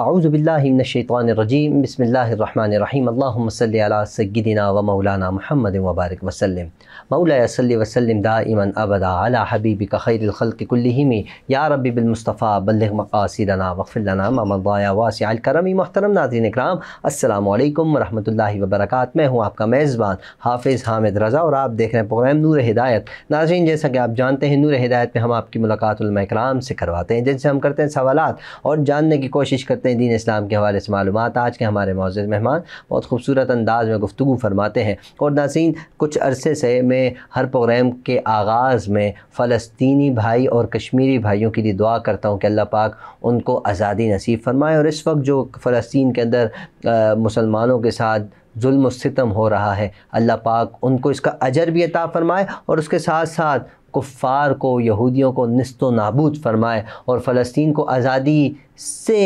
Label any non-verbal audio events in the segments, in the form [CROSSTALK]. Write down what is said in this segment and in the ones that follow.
आउज़बिल्लिनशैतरजीम बसमीम अल्लाम सदिना व मौलाना महमद वबारक वसलम मौला वसलम दा दाइमन अबदा अला हबीब खैरखल कुल्लिम या रबी बिलमुस्तफ़ा बल्ल मकासदना वफ़िलना ममदाया वासम महतरम नाजिन कराम अल्लाम वरहमल वबरक मैं हूँ आपका मेज़बान हाफिज़ हामिद रज़ा और आप देख रहे हैं प्रोग्राम नूर हिदायत नाजीन जैसा कि आप जानते हैं नूर हिदायत में हम आपकी मुलाकात कराम से करवाते हैं जिनसे हम करते हैं सवाल और जानने की कोशिश करते सकते हैं दीन इस्लाम के हवाले से मालूम आज के हमारे मौजूद मेहमान बहुत खूबसूरत अंदाज में गुफ्तु फरमाते हैं और नासन कुछ अरसे से मैं हर प्रोग्राम के आगाज़ में फ़लस्तनी भाई और कश्मीरी भाइयों के लिए दुआ करता हूँ कि अल्लाह पाक उनको आज़ादी नसीब फरमाए और इस वक्त जो फ़लस्तीन के अंदर मुसलमानों के साथ जुल्म हो रहा है अल्लाह पाक उनको इसका अजर भी अता फरमाए और उसके साथ साथ कुफ़ार को यहूदियों को नस्त नाबूद फरमाए और फ़लस्तीन को आज़ादी से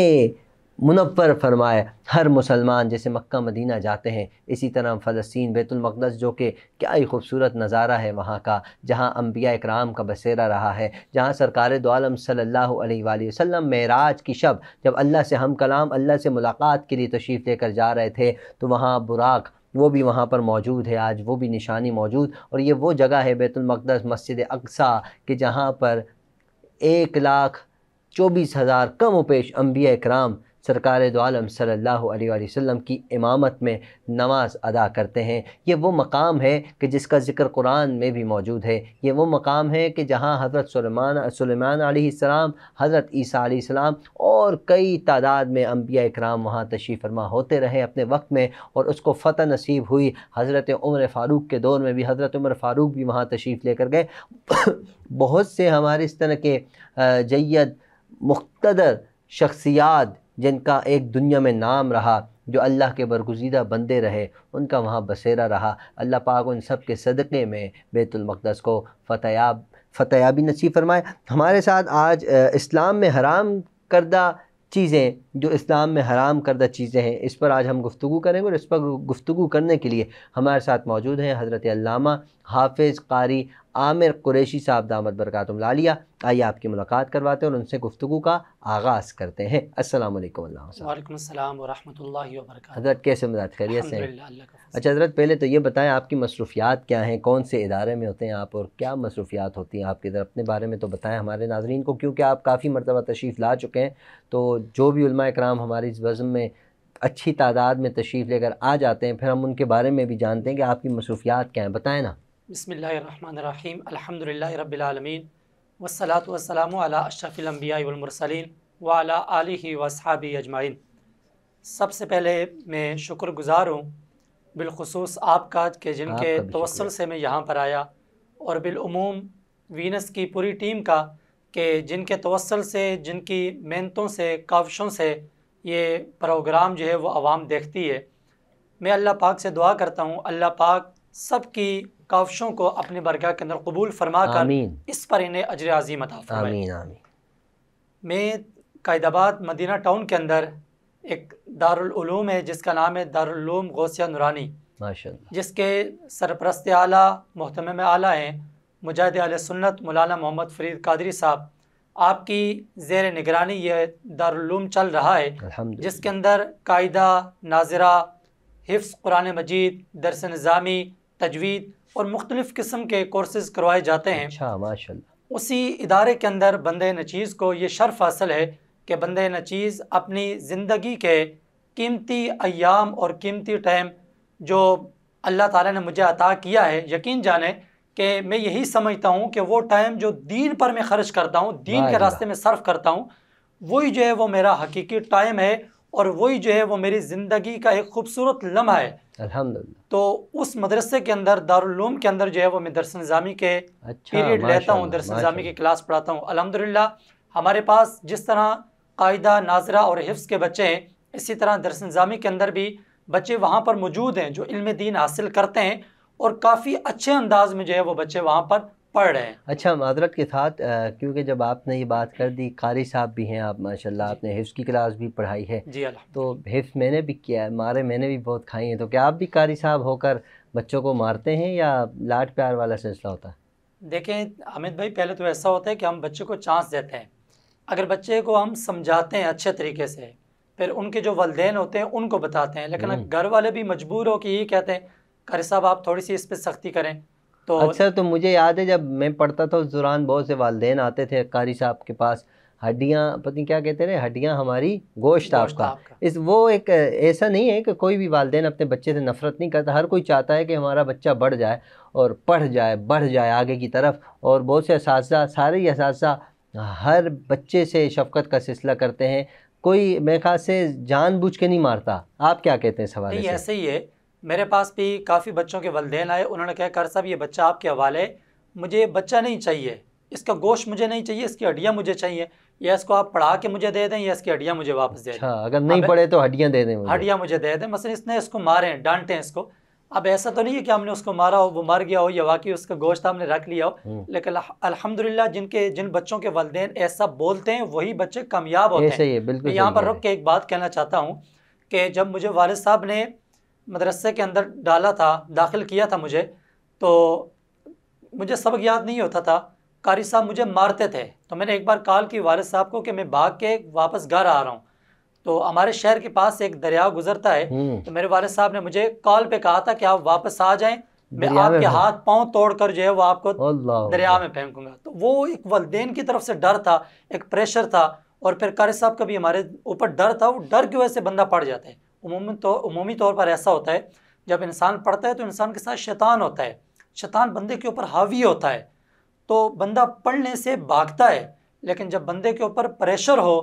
मुनवर फरमाए हर मुसलमान जैसे मक्का मदीना जाते हैं इसी तरह फ़लस्तीन बैतुलमक़दस जो कि क्या ही खूबसूरत नज़ारा है वहाँ का जहाँ अम्बिया इक्राम का बसेरा रहा है जहाँ सरकार दोम सल्लाम मराज की शब जब अल्लाह से हम कलाम अल्लाह से मुलाकात के लिए तशरीफ़ लेकर जा रहे थे तो वहाँ बुराक वो भी वहाँ पर मौजूद है आज वो भी निशानी मौजूद और ये वो जगह है बैतुलमक़दस मस्जिद अक्सा कि जहाँ पर एक लाख चौबीस हज़ार कम उपेश अम्बिया इक्राम सरकार दोआलम सल्लल्लाहु अलैहि वसल्लम की इमामत में नमाज अदा करते हैं ये वो मकाम है कि जिसका ज़िक्र कुरान में भी मौजूद है ये वो मकाम है कि जहाँ हज़रत सलमान सलमान हज़रत ईसा और कई तादाद में अम्बिया इकराम वहाँ तशीफ़ फरमा होते रहे अपने वक्त में और उसको फ़तह नसीब हुई हज़रत उमर फ़ारूक के दौर में भी हज़रत उमर फ़ारूक भी वहाँ तशीफ़ लेकर गए [COUGHS] बहुत से हमारे इस तरह के जैद मुख्तर शख्सियात जिनका एक दुनिया में नाम रहा जो अल्लाह के बरगुजीदा बंदे रहे उनका वहाँ बसेरा रहा अल्लाह पाक उन सब के सदक़े में बैतुलमक़दस को फ़तयाब फ़तयाबी नसीब फरमाए हमारे साथ आज इस्लाम में हराम करदा चीज़ें जो इस्लाम में हराम करदा चीज़ें हैं इस पर आज हम गुफ्तु करेंगे और इस पर गुफ्तु करने के लिए हमारे साथ मौजूद हैं हज़रत हाफिज़ क़ारी आमिर कुरैशी साहब दामद बरकत लालिया आइए आपकी मुलाकात करवाते हैं और उनसे गुफ्तु का आगाज़ करते हैं असल वालेकुम हज़रत कैसे मदद खैरियत से अच्छा हज़रत पहले तो ये बताएं आपकी मसरूफियात क्या हैं कौन से इदारे में होते हैं आप और क्या मसरूफियात होती हैं आपके इधर अपने बारे में तो बताएं हमारे नाजरन को क्योंकि आप काफ़ी मरतबा तशरीफ़ ला चुके हैं तो जो भी कराम हमारे इस वज़म में अच्छी तादाद में तशरीफ़ लेकर आ जाते हैं फिर हम उनके बारे में भी जानते हैं कि आपकी मसरूफियात क्या हैं बताएँ ना बसमीम अल्हम्दुलिल्लाह रब्बिलमीन वसलात वसलाम अशफ़िलम्बियामरसलिन वाला आलि वसहाबी अजमाइन सबसे पहले मैं गुज़ार हूँ बिलखसूस आपका के जिनके तवसल से मैं यहाँ पर आया और बिलूम वीनस की पूरी टीम का कि जिनके तवसल से जिनकी मेहनतों से काविशों से ये प्रोग्राम जो है वो आवाम देखती है मैं अल्लाह पाक से दुआ करता हूँ अल्लाह पाक सब की काविशों को अपने बरगाह के अंदर कबूल फरमा कर इस पर इन्हें अजर अजीम अता मैं कायदाबाद मदीना टाउन के अंदर एक दारूम है जिसका नाम है दारूम गौसिया नुरानी जिसके सरपरस्त आला महतम आला हैं मुजाहिद आल सुन्नत मौलाना मोहम्मद फरीद कादरी साहब आपकी जेर निगरानी यह दारूम चल रहा है जिसके अंदर कायदा नाजरा हिफ्स कुरान मजीद दरस नज़ामी तजवीज़ और मुख्तलिफ़ किस्म के कोर्सेज करवाए जाते हैं अच्छा माशा उसी इदारे के अंदर बंद नचीज़ को ये शर्फ हासिल है कि बंद नचीज़ अपनी ज़िंदगी के कीमती अयाम और कीमती टाइम जो अल्लाह ताला ने मुझे अता किया है यकीन जाने कि मैं यही समझता हूँ कि वो टाइम जो दीन पर मैं खर्च करता हूँ दीन के रास्ते में सर्फ करता हूँ वही जो है वो मेरा हकीकी टाइम है और वही जो है वो मेरी ज़िंदगी का एक खूबसूरत लम्हा है अल्हम्दुलिल्लाह तो उस मदरसे के अंदर दारुलूम के अंदर जो है वो मैं दरस निज़ामी के अच्छा, पीरियड लेता हूँ दरस निज़ामी की क्लास पढ़ाता हूँ अलहमदिल्ला हमारे पास जिस तरह कायदा नाजरा और हिफ्स के बच्चे हैं इसी तरह दरस निज़ामी के अंदर भी बच्चे वहाँ पर मौजूद हैं जो इल्म दीन हासिल करते हैं और काफ़ी अच्छे अंदाज में जो है वो बच्चे वहाँ पर पढ़ रहे हैं अच्छा माजरत के साथ क्योंकि जब आपने ये बात कर दी कारी साहब भी हैं आप माशाल्लाह आपने हिफ्स की क्लास भी पढ़ाई है जी तो हिफ्स मैंने भी किया है मारे मैंने भी बहुत खाई हैं तो क्या आप भी कारी साहब होकर बच्चों को मारते हैं या लाड प्यार वाला सिलसिला होता है देखें अमित भाई पहले तो ऐसा होता है कि हम बच्चे को चांस देते हैं अगर बच्चे को हम समझाते हैं अच्छे तरीके से फिर उनके जो वालदेन होते हैं उनको बताते हैं लेकिन हम्म। घर वाले भी मजबूर हो कि ये कहते हैं कारी साहब आप थोड़ी सी इस पर सख्ती करें तो अक्सर अच्छा, तो मुझे याद है जब मैं पढ़ता था उस दौरान बहुत से वालदेन आते थे कारी साहब के पास हड्डियाँ पत्नी क्या कहते रहे हड्डियाँ हमारी गोश्त आपका।, आपका इस वो एक ऐसा नहीं है कि कोई भी वालदेन अपने बच्चे से नफरत नहीं करता हर कोई चाहता है कि हमारा बच्चा बढ़ जाए और पढ़ जाए बढ़ जाए आगे की तरफ और बहुत से इस सारे ही इस हर बच्चे से शफकत का सिलसिला करते हैं कोई मेरे ख्याल से जान के नहीं मारता आप क्या कहते हैं सवाल ऐसे ही है मेरे पास भी काफ़ी बच्चों के वालदेन आए उन्होंने कहा कर साहब ये बच्चा आपके हवाले मुझे ये बच्चा नहीं चाहिए इसका गोश्त मुझे नहीं चाहिए इसकी हड्डियाँ मुझे चाहिए या इसको आप पढ़ा के मुझे दे दें या इसकी हड्डियाँ मुझे वापस दे दें अच्छा, अगर नहीं पढ़े तो हड्डियाँ दे दें हड्डियाँ मुझे दे दें मसल इसने इसको मारें डांटें इसको अब ऐसा तो नहीं है कि हमने उसको मारा हो वो मर गया हो या वाकई उसका गोश्त हमने रख लिया हो हम्म। लेकिन अल्हम्दुलिल्लाह जिनके जिन बच्चों के वालदे ऐसा बोलते हैं वही बच्चे कामयाब होते हैं यहाँ पर रुक के एक बात कहना चाहता हूँ कि जब मुझे वालद साहब ने मदरसे के अंदर डाला था दाखिल किया था मुझे तो मुझे सबक याद नहीं होता था कारी साहब मुझे मारते थे तो मैंने एक बार कॉल की वालद साहब को कि मैं भाग के वापस घर आ रहा हूँ तो हमारे शहर के पास एक दरिया गुजरता है हम्म। तो मेरे वालद साहब ने मुझे कॉल पे कहा था कि आप वापस आ जाएं मैं आपके हाथ पांव तोड़कर जो है वो आपको दरिया में फेंकूंगा तो वो एक वालदेन की तरफ से डर था एक प्रेशर था और फिर कारी साहब का भी हमारे ऊपर डर था वो डर की वजह से बंदा पड़ जाता है उमूमी तो, उमूमी तौर पर ऐसा होता है जब इंसान पढ़ता है तो इंसान के साथ शैतान होता है शैतान बंदे के ऊपर हावी होता है तो बंदा पढ़ने से भागता है लेकिन जब बंदे के ऊपर प्रेशर हो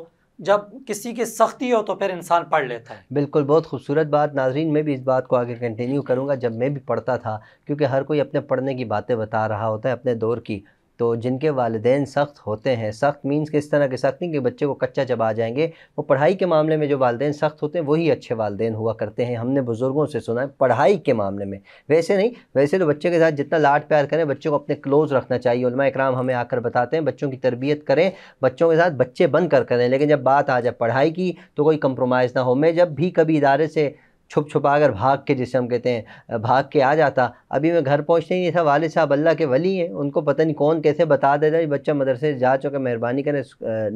जब किसी की सख्ती हो तो फिर इंसान पढ़ लेता है बिल्कुल बहुत खूबसूरत बात नाजरीन मैं भी इस बात को आगे कंटिन्यू करूँगा जब मैं भी पढ़ता था क्योंकि हर कोई अपने पढ़ने की बातें बता रहा होता है अपने दौर की तो जिनके वालदेन सख्त होते हैं सख्त मीन्स किस तरह के सख्त नहीं कि बच्चे को कच्चा चबा जाएंगे वो पढ़ाई के मामले में जो वालदेन सख्त होते हैं वही अच्छे वालदेन हुआ करते हैं हमने बुज़ुर्गों से सुना है पढ़ाई के मामले में वैसे नहीं वैसे तो बच्चे के साथ जितना लाड प्यार करें बच्चों को अपने क्लोज़ रखना चाहिए इकराम हमें आकर बताते हैं बच्चों की तरबियत करें बच्चों के साथ बच्चे बन कर करें लेकिन जब बात आ जाए पढ़ाई की तो कोई कंप्रोमाइज़ ना हो मैं जब भी कभी इदारे से छुप छुपा कर भाग के जिसे हम कहते हैं भाग के आ जाता अभी मैं घर पहुँचते ही था वाल साहब अल्लाह के वली हैं उनको पता नहीं कौन कैसे बता देता बच्चा मदरसे जा चुका मेहरबानी करें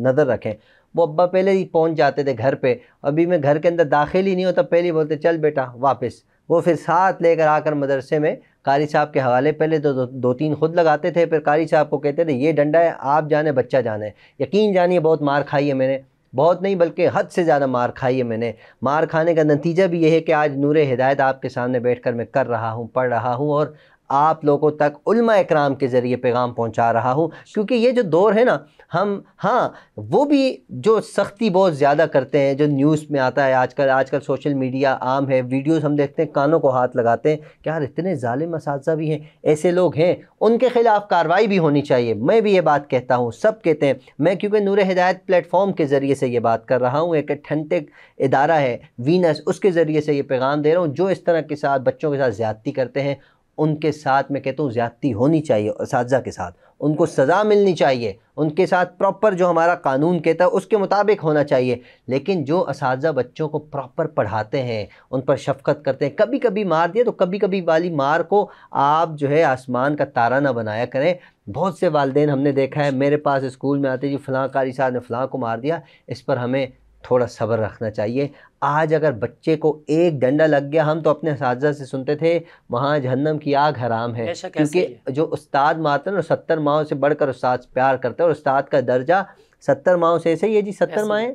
नज़र रखें वो अब्बा पहले ही पहुँच जाते थे घर पर अभी मैं घर के अंदर दाखिल ही नहीं होता पहले ही बोलते चल बेटा वापस वो फिर साथ लेकर आकर मदरसे में कारी साहब के हवाले पहले तो दो, दो तीन खुद लगाते थे फिर कारी साहब को कहते थे ये डंडा है आप जाने बच्चा जाने यकीन जानिए बहुत मार खाई है मैंने बहुत नहीं बल्कि हद से ज़्यादा मार खाई है मैंने मार खाने का नतीजा भी यह है कि आज नूर हिदायत आपके सामने बैठ कर मैं कर रहा हूँ पढ़ रहा हूँ और आप लोगों तक उल्मा इकराम के ज़रिए पैगाम पहुंचा रहा हूं क्योंकि ये जो दौर है ना हम हाँ वो भी जो सख्ती बहुत ज़्यादा करते हैं जो न्यूज़ में आता है आजकल आजकल सोशल मीडिया आम है वीडियोस हम देखते हैं कानों को हाथ लगाते हैं कि यार इतने ालिम इस भी हैं ऐसे लोग हैं उनके ख़िलाफ़ कार्रवाई भी होनी चाहिए मैं भी ये बात कहता हूँ सब कहते हैं मैं क्योंकि नूर हिदायत प्लेटफॉर्म के ज़रिए से ये बात कर रहा हूँ एक ठंडे इदारा है वीनस उसके ज़रिए से ये पैगाम दे रहा हूँ जो इस तरह के साथ बच्चों के साथ ज़्यादती करते हैं उनके साथ मैं कहता हूँ ज़्यादती होनी चाहिए उस के साथ उनको सज़ा मिलनी चाहिए उनके साथ प्रॉपर जो हमारा कानून कहता है उसके मुताबिक होना चाहिए लेकिन जो इस बच्चों को प्रॉपर पढ़ाते हैं उन पर शफकत करते हैं कभी कभी मार दिया तो कभी कभी वाली मार को आप जो है आसमान का तारा ना बनाया करें बहुत से वालदेन हमने देखा है मेरे पास स्कूल में आते जी फ़लाँ कारी साहब ने फ़लाँ को मार दिया इस पर हमें थोड़ा सब्र रखना चाहिए आज अगर बच्चे को एक डंडा लग गया हम तो अपने साजा से सुनते थे वहाँ जहन्नम की आग हराम है क्योंकि जो उस्ताद मारते ना सत्तर माओ से बढ़कर उस्ताद प्यार करते हैं और उस्ताद का दर्जा सत्तर माओ से ऐसे ही है जी सत्तर माएँ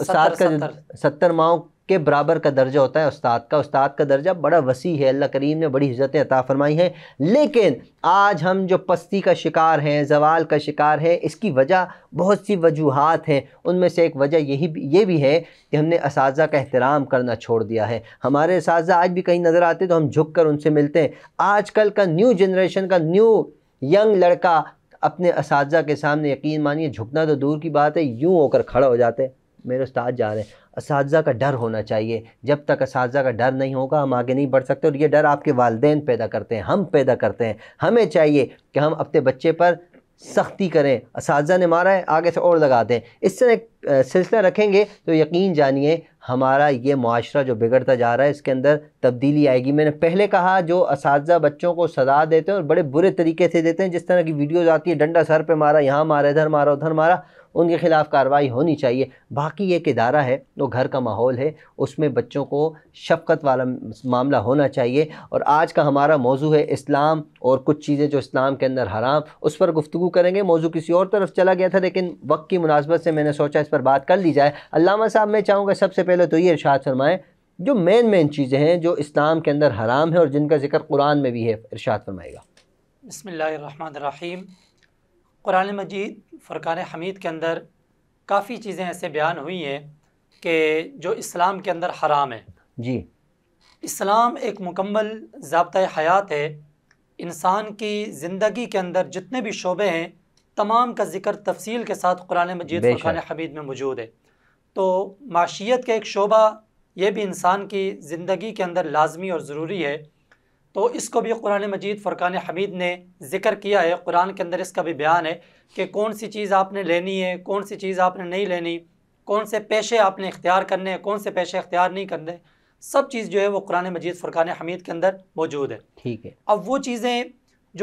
उस्ताद का सत्तर माओ के बराबर का दर्जा होता है उस्ताद का उस्ताद का दर्जा बड़ा वसी है अल्लाह करीम ने बड़ी इज़्ज़त अता फरमाई हैं लेकिन आज हम जो पस्ती का शिकार हैं जवाल का शिकार है इसकी वजह बहुत सी वजूहत हैं उनमें से एक वजह यही ये भी है कि हमने इस का एहतराम करना छोड़ दिया है हमारे इस आज भी कहीं नज़र आते तो हम झुक कर उनसे मिलते हैं आज कल का न्यू जनरेशन का न्यू यंग लड़का अपने इस के सामने यकीन मानिए झुकना तो दूर की बात है यूँ होकर खड़ा हो जाते हैं मेरे उस्ताद जा रहे हैं इस का डर होना चाहिए जब तक इस का डर नहीं होगा हम आगे नहीं बढ़ सकते और ये डर आपके वालदेन पैदा करते हैं हम पैदा करते हैं हमें चाहिए कि हम अपने बच्चे पर सख्ती करें इस ने मारा है आगे से और लगा दें इससे सिलसिला रखेंगे तो यकीन जानिए हमारा ये माशरा जो बिगड़ता जा रहा है इसके अंदर तब्दीली आएगी मैंने पहले कहा जो इस बच्चों को सजा देते हैं और बड़े बुरे तरीके से देते हैं जिस तरह की वीडियोज़ आती है डंडा सर पर मारा यहाँ मारा इधर मारा उधर मारा उनके ख़िलाफ़ कार्रवाई होनी चाहिए बाकी एक इदारा है वो घर का माहौल है उसमें बच्चों को शफकत वाला मामला होना चाहिए और आज का हमारा मौजू है इस्लाम और कुछ चीज़ें जो इस्लाम के अंदर हराम उस पर गुफ्तु करेंगे मौजू किसी और तरफ चला गया था लेकिन वक्त की मुनासबत से मैंने सोचा इस पर बात कर ली जाए अलामा साहब मैं चाहूँगा सबसे पहले तो ये इर्शाद फरमाएँ जो मेन मेन चीज़ें हैं जो इस्लाम के अंदर हराम है और जिनका जिक्र कुरान में भी है इर्शाद फरमाएगा बसमीम कुरान मजीद फरकान हमीद के अंदर काफ़ी चीज़ें ऐसे बयान हुई हैं कि जो इस्लाम के अंदर हराम है जी इस्लाम एक मुकम्मल जबता हयात है इंसान की ज़िंदगी के अंदर जितने भी शोबे हैं तमाम का जिक्र तफसील के साथ कुरान मजीद फ़ुरक़ान हमीद में मौजूद है तो माशियत का एक शोबा यह भी इंसान की ज़िंदगी के अंदर लाजमी और ज़रूरी है तो इसको भी कुरान मजीद फरकान हमीद ने ज़िक्र किया है कुरान के अंदर इसका भी बयान है कि कौन सी चीज़ आपने लेनी है कौन सी चीज़ आपने नहीं लेनी कौन से पेशे आपने इख्तियार करने हैं कौन से पेशे इख्तियार नहीं करने सब चीज़ जो है वो कुरान मजीद फ़ुरक़ान हमीद के अंदर मौजूद है ठीक है अब वो चीज़ें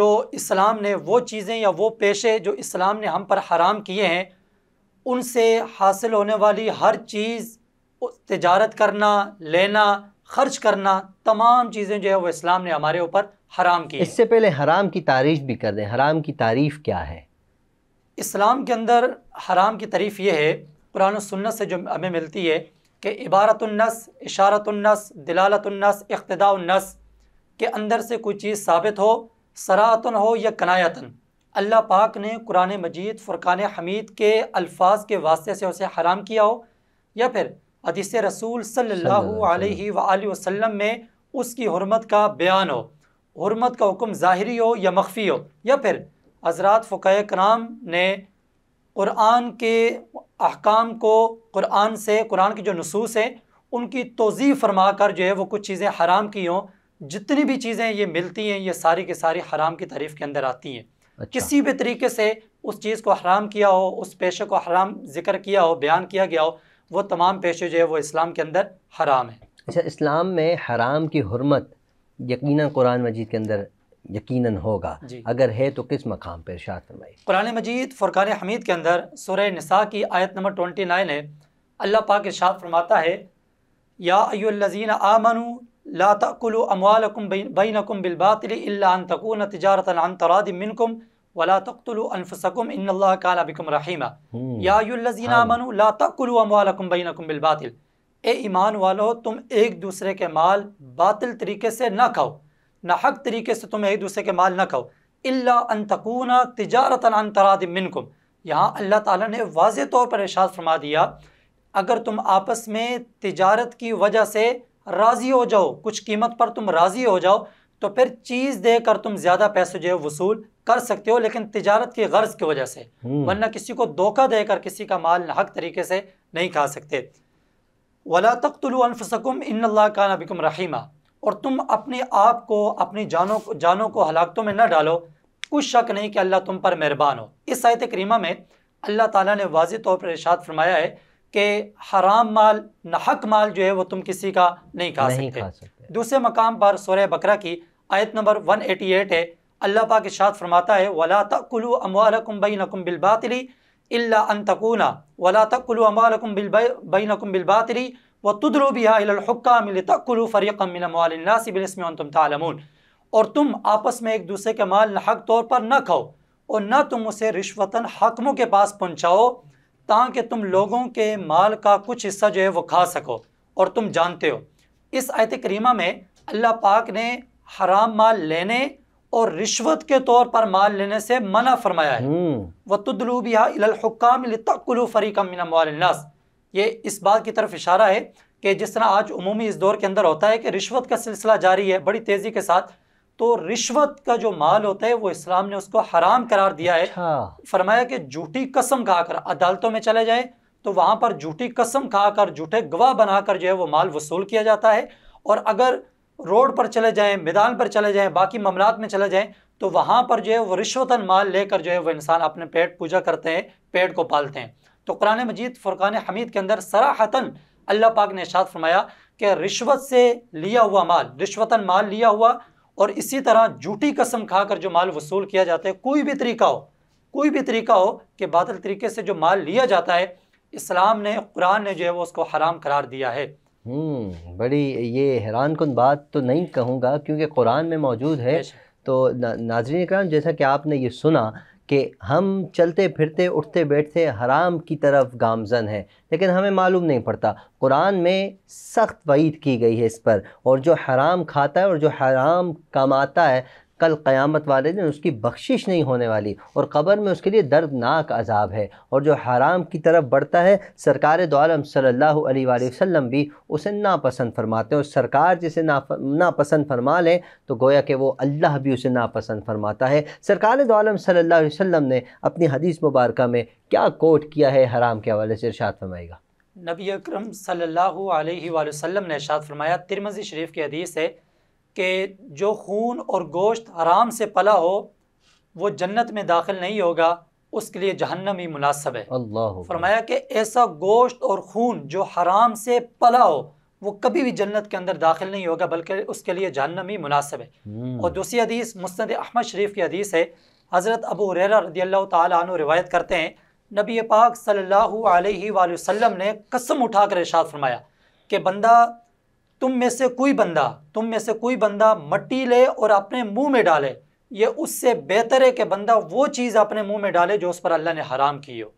जो इस्लाम ने वो चीज़ें या वो पेशे जो इस्लाम ने हम पर हराम किए हैं उनसे हासिल होने वाली हर चीज़ तजारत करना लेना खर्च करना तमाम चीज़ें जो है वो इस्लाम ने हमारे ऊपर हराम की इससे पहले हराम की तारीफ भी कर दें हराम की तारीफ क्या है इस्लाम के अंदर हराम की तारीफ ये है कुरान सुन्नत से जो हमें मिलती है कि इबारतुलनस इशारतुलनस दिलालतुलनस इकतदानस के अंदर से कोई चीज़ साबित हो सरातन हो या कनायतन अल्लाह पाक ने कुरान मजीद फ़ुरक़ान हमीद के अल्फाज के वास्ते से उसे हराम किया हो या फिर हदीस रसूल सल्लल्लाहु वसम में उसकी हरमत का बयान हो हरमत का हुक्म ज़ाहरी हो या मख्फी हो या फिर हजरात फ़ुक़ कराम ने क़ुरान के अहकाम को क़ुरान से कुरान के जो नसूस हैं उनकी तोज़ी फरमा कर जो है वो कुछ चीज़ें हराम की हों जितनी भी चीज़ें ये मिलती हैं ये सारी के सारी हराम की तारीफ़ के अंदर आती हैं अच्छा। किसी भी तरीके से उस चीज़ को हराम किया हो उस पेशे को हराम जिक्र किया हो बयान किया गया हो वो तमाम पेशे जो है वो इस्लाम के अंदर हराम है अच्छा इस्लाम में हराम की हरमत यकीन कुरान मजीद के अंदर यकीनन होगा अगर है तो किस मकाम पर इर्शाद फरमाइए कुरान मजीद फ़ुरकान हमीद के अंदर सुरह नसा की आयत नंबर ट्वेंटी नाइन है अल्लाह पाक इर्शाद फरमाता है या अयुल्लजीन आमनु लाताकुल तकुल अमवालकुम बैनकुम बिलबातिल इल्ला अन तकून तिजारतन अन तरादिम वला तख्तुलु अनफुसकुम इन्नल्लाह काला बिकुम रहीमा या युल्लज़ीना आमनु ला तकुलु अमवालकुम बैनकुम बिल बातिल ए ईमान वालो तुम एक दूसरे के माल बातिल तरीके से ना खाओ ना हक तरीके से तुम एक दूसरे के माल ना खाओ इल्ला अन तकूना तजारत अन तरादिम मिनकुम यहाँ अल्लाह ताला ने वाज तौर पर इशाद फरमा दिया अगर तुम आपस में तजारत की वजह से राज़ी हो जाओ कुछ कीमत पर तुम राज़ी हो जाओ तो फिर चीज़ देकर तुम ज़्यादा पैसे जो है वसूल कर सकते हो लेकिन तिजारत की गर्ज की वजह से हम्म। वरना किसी को धोखा देकर किसी का माल हक तरीके से नहीं खा सकते वला तख्तलफ़सकुम इन का नबिकम रहीमा और तुम अपने आप को अपनी जानों को जानों को हलाकतों में न डालो कुछ शक नहीं कि अल्लाह तुम पर मेहरबान हो इस आयत करीमा में अल्लाह ताला ने वाज तौर पर इर्शाद फरमाया है कि हराम माल नहक माल जो है वो तुम किसी का नहीं खा सकते, सकते। दूसरे मकाम पर सोर बकरा की आयत नंबर वन एटी एट है अल्लाह पाक इशात फरमाता है वला तकुलु अमवालकुम बैनकुम बिलबातिली इल्ला अन तकूना वला तकुलु अमवालकुम बैनकुम बिलबातिली व तुदरु बिहा इलल हुक्काम लितकुलु फरीकम मिन अमवालिन्नासि बिलिस्मि वंतुम तालमून और तुम आपस में एक दूसरे के माल हक तौर पर न खाओ और न तुम उसे रिश्वतन हकमों के पास पहुंचाओ ताकि तुम लोगों के माल का कुछ हिस्सा जो है वो खा सको और तुम जानते हो इस आयत करीमा में अल्लाह पाक ने हराम माल लेने और रिश्वत के तौर पर माल लेने से मना फरमाया है हम्म। व तुदलूब यहाँ ये इस बात की तरफ इशारा है कि जिस तरह आज उमूमी इस दौर के अंदर होता है कि रिश्वत का सिलसिला जारी है बड़ी तेज़ी के साथ तो रिश्वत का जो माल होता है वो इस्लाम ने उसको हराम करार दिया है अच्छा। फरमाया कि झूठी कसम खाकर अदालतों में चले जाए तो वहाँ पर झूठी कसम खाकर झूठे गवाह बनाकर जो है वो माल वसूल किया जाता है और अगर रोड पर चले जाएं मैदान पर चले जाएं बाकी मामला में चले जाएं तो वहाँ पर जो है वो रिश्वतन माल लेकर जो है वो इंसान अपने पेट पूजा करते हैं पेट को पालते हैं तो कुरान मजीद फ़ुरक़ान हमीद के अंदर सराहतन अल्लाह पाक ने शाद फरमाया कि रिश्वत से लिया हुआ माल रिश्वतन माल लिया हुआ और इसी तरह झूठी कसम खाकर जो माल वसूल किया जाता है कोई भी तरीका हो कोई भी तरीका हो कि बादल तरीके से जो माल लिया जाता है इस्लाम ने कुरान ने जो है वो उसको हराम करार दिया है हम्म, बड़ी ये हैरान कन बात तो नहीं कहूँगा क्योंकि कुरान में मौजूद है तो ना, नाजरीन कराम जैसा कि आपने ये सुना कि हम चलते फिरते उठते बैठते हराम की तरफ गामजन है लेकिन हमें मालूम नहीं पड़ता कुरान में सख्त वईद की गई है इस पर और जो हराम खाता है और जो हराम कमाता है कल क़यामत वाले दिन उसकी बख्शिश नहीं होने वाली और कब्र में उसके लिए दर्दनाक अजाब है और जो हराम की तरफ बढ़ता है सरकार दोम तो सल्लल्लाहु अलैहि वसल्लम भी उसे नापसंद फरमाते हैं और सरकार जिसे ना नापसंद फरमा लें तो गोया कि वो अल्लाह भी उसे नापसंद फरमाता है सरकार दोम तो सल्ला वसम ने अपनी हदीस मुबारक में क्या कोट किया है हराम के हवाले से इर्शाद फरमाएगा नबी अकरम सल्लल्लाहु अलैहि वसल्लम ने इरशाद फरमाया तिरमजी शरीफ की हदीस है कि जो खून और गोश्त हराम से पला हो वो जन्नत में दाखिल नहीं होगा उसके लिए जहन्नम ही मुनासब है अल्लाह फरमाया कि ऐसा गोश्त और खून जो हराम से पला हो वो कभी भी जन्नत के अंदर दाखिल नहीं होगा बल्कि उसके लिए जहन्नम ही मुनासब है हम्म। और दूसरी हदीस मुस्ंद अहमद शरीफ की हदीस है हज़रत अबू रेरा रदी अल्लाह तु रिवायत करते हैं नबी पाक सल्ला वसम ने कसम उठाकर इशाद फरमाया कि बंदा तुम में से कोई बंदा तुम में से कोई बंदा मट्टी ले और अपने मुंह में डाले ये उससे बेहतर है कि बंदा वो चीज़ अपने मुंह में डाले जो उस पर अल्लाह ने हराम की हो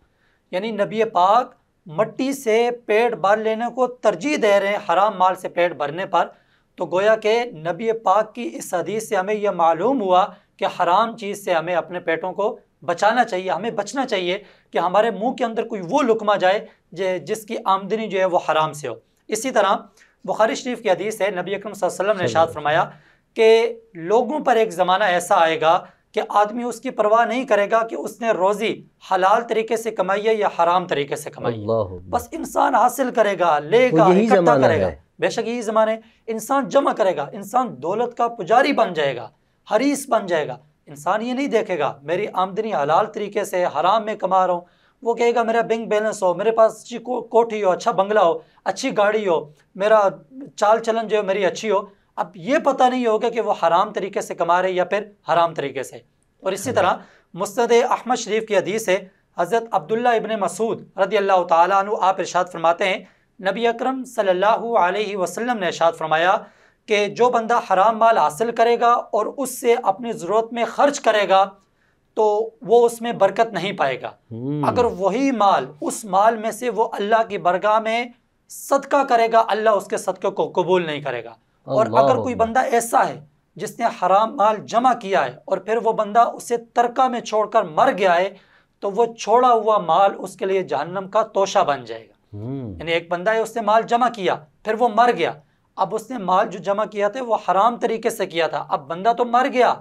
यानी नबी पाक मट्टी से पेट भर लेने को तरजीह दे रहे हैं हराम माल से पेट भरने पर तो गोया के नबी पाक की इस हदीस से हमें यह मालूम हुआ कि हराम चीज़ से हमें अपने पेटों को बचाना चाहिए हमें बचना चाहिए कि हमारे मुंह के अंदर कोई वो लुकमा जाए जिसकी आमदनी जो है वो हराम से हो इसी तरह बुखारी शरीफ की हदीस है नबी अकरम वसल्लम ने शाद फरमाया कि लोगों पर एक ज़माना ऐसा आएगा कि आदमी उसकी परवाह नहीं करेगा कि उसने रोज़ी हलाल तरीके से कमाई है या हराम तरीके से कमाई है बस इंसान हासिल करेगा लेगा इकट्ठा करेगा बेशक यही ज़माने इंसान जमा करेगा इंसान दौलत का पुजारी बन जाएगा हरीस बन जाएगा इंसान ये नहीं देखेगा मेरी आमदनी हलाल तरीके से हराम में कमा रहा हूँ वो कहेगा मेरा बैंक बैलेंस हो मेरे पास अच्छी को, कोठी हो अच्छा बंगला हो अच्छी गाड़ी हो मेरा चाल चलन जो है मेरी अच्छी हो अब ये पता नहीं होगा कि वो हराम तरीके से कमा रहे या फिर हराम तरीके से और इसी तरह मुस्द अहमद शरीफ की हदीस है हज़रत अब्दुल्ला इबन मसूद रदी अल्लाह तु आप इर्शाद फरमाते हैं नबी अक्रम सल्ह अलैहि ने इर्शाद फरमाया कि जो बंदा हराम माल हासिल करेगा और उससे अपनी ज़रूरत में ख़र्च करेगा तो वो उसमें बरकत नहीं पाएगा हम्म। अगर वही माल उस माल में से वो अल्लाह की बरगाह में सदका करेगा अल्लाह उसके सदके को कबूल नहीं करेगा और अगर कोई बंदा ऐसा है जिसने हराम माल जमा किया है और फिर वो बंदा उसे तरका में छोड़कर मर गया है तो वो छोड़ा हुआ माल उसके लिए जहन्नम का तोशा बन जाएगा हम्म। यानी एक बंदा है उसने माल जमा किया फिर वो मर गया अब उसने माल जो जमा किया था वो हराम तरीके से किया था अब बंदा तो मर गया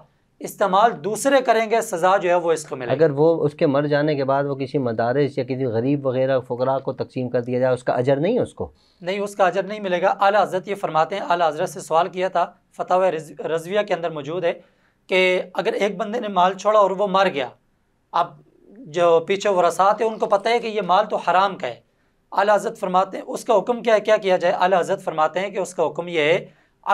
इस्तेमाल दूसरे करेंगे सज़ा जो है वो इसको मिले अगर वो उसके मर जाने के बाद वो किसी मदारस या किसी गरीब वगैरह फ़करा को तकसीम कर दिया जाए उसका अजर नहीं उसको नहीं उसका अजर नहीं मिलेगा अला हज़रत ये फरमाते हैं आला हज़रत से सवाल किया था फतेह रजविया के अंदर मौजूद है कि अगर एक बंदे ने माल छोड़ा और वो मर गया अब जो पीछे वरसात है उनको पता है कि ये माल तो हराम का है अला हज़रत फरमाते हैं उसका हुक्म क्या है क्या किया जाए अला हज़रत फरमाते हैं कि उसका हुक्म यह है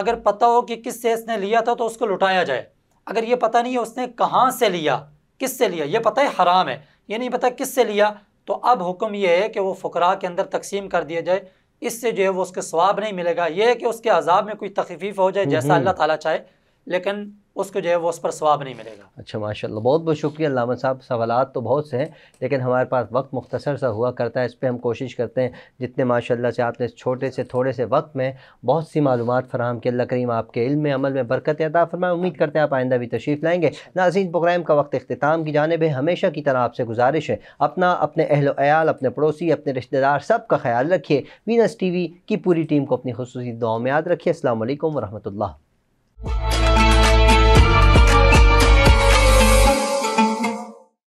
अगर पता हो कि किस से इसने लिया था तो उसको लुटाया जाए अगर ये पता नहीं है उसने कहाँ से लिया किस से लिया ये पता है हराम है ये नहीं पता किस से लिया तो अब हुक्म ये है कि वो फ़करा के अंदर तकसीम कर दिया जाए इससे जो है वो उसके स्वाब नहीं मिलेगा ये है कि उसके अजाब में कोई तकफीफ हो जाए जैसा हम्म। अल्लाह ताला चाहे लेकिन उसको जो है वो उस पर स्वाब नहीं मिलेगा अच्छा माशाल्लाह बहुत बहुत शुक्रिया लामा साहब सवाल तो बहुत से हैं लेकिन हमारे पास वक्त मुख्तसर सा हुआ करता है इस पर हम कोशिश करते हैं जितने माशाल्लाह से आपने छोटे से थोड़े से वक्त में बहुत सी मालूम फ़राम की अल्लाह करीम आपके इल्म में अमल में बरकत अदा फरमाए उम्मीद हाँ। करते हैं आप आइंदा भी तशरीफ़ लाएँगे नाजीन प्रोग्राम का वक्त अख्ताम की जानब है हमेशा की तरह आपसे गुजारिश है अपना अपने अहल वयाल अपने पड़ोसी अपने रिश्तेदार सब का ख्याल रखिए वीनस टी वी की पूरी टीम को अपनी खसूस दुआ में याद रखिए असल वरहमल